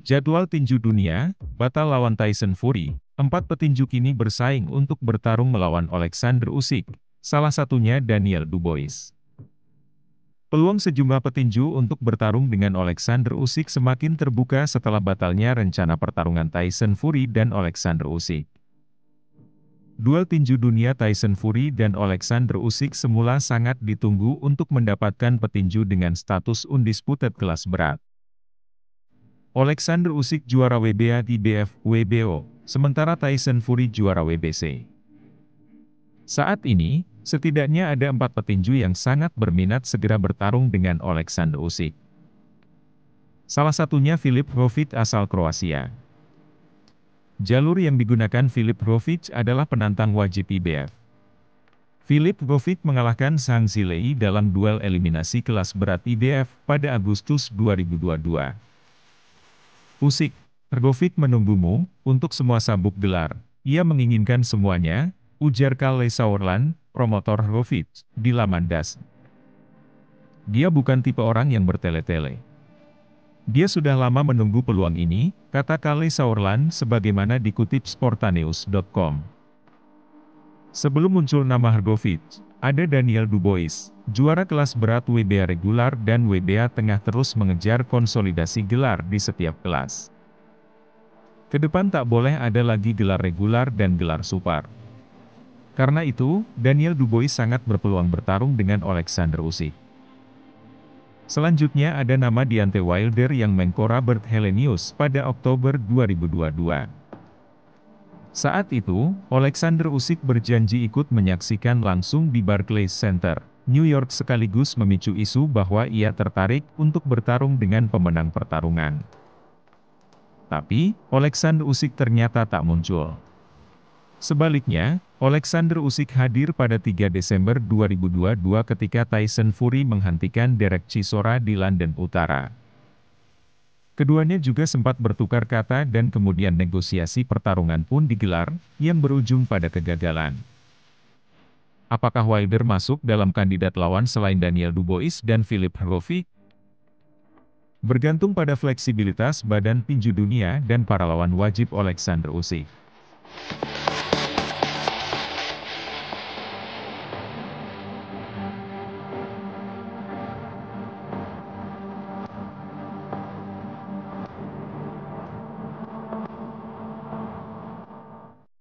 Jadwal tinju dunia, batal lawan Tyson Fury, empat petinju kini bersaing untuk bertarung melawan Alexander Usyk, salah satunya Daniel Dubois. Peluang sejumlah petinju untuk bertarung dengan Alexander Usyk semakin terbuka setelah batalnya rencana pertarungan Tyson Fury dan Alexander Usyk. Duel tinju dunia Tyson Fury dan Alexander Usyk semula sangat ditunggu untuk mendapatkan petinju dengan status undisputed kelas berat. Alexander Usyk juara WBA di BF WBO, sementara Tyson Fury juara WBC. Saat ini, setidaknya ada empat petinju yang sangat berminat segera bertarung dengan Alexander Usyk. Salah satunya Filip Hrovic asal Kroasia. Jalur yang digunakan Filip Hrovic adalah penantang wajib IBF. Filip Hrovic mengalahkan Sang Zilei dalam duel eliminasi kelas berat IBF pada Agustus 2022. Usik, Ergovik menunggumu, untuk semua sabuk gelar. Ia menginginkan semuanya, ujar Kale Saurlan, promotor Ergovik, di Lamandas. Dia bukan tipe orang yang bertele-tele. Dia sudah lama menunggu peluang ini, kata Kale Saurlan sebagaimana dikutip Sportaneus.com. Sebelum muncul nama Hrgovic, ada Daniel Dubois, juara kelas berat WBA regular dan WBA tengah terus mengejar konsolidasi gelar di setiap kelas. Kedepan tak boleh ada lagi gelar regular dan gelar super. Karena itu, Daniel Dubois sangat berpeluang bertarung dengan Alexander Usyk. Selanjutnya ada nama Diante Wilder yang mengkora Bert Helenius pada Oktober 2022. Saat itu, Alexander Usyk berjanji ikut menyaksikan langsung di Barclays Center, New York sekaligus memicu isu bahwa ia tertarik untuk bertarung dengan pemenang pertarungan. Tapi, Alexander Usyk ternyata tak muncul. Sebaliknya, Alexander Usyk hadir pada 3 Desember 2022 ketika Tyson Fury menghentikan Derek Chisora di London Utara. Keduanya juga sempat bertukar kata dan kemudian negosiasi pertarungan pun digelar, yang berujung pada kegagalan. Apakah Wilder masuk dalam kandidat lawan selain Daniel Dubois dan Philip Hrofi? Bergantung pada fleksibilitas badan tinju dunia dan para lawan wajib Alexander Usyk.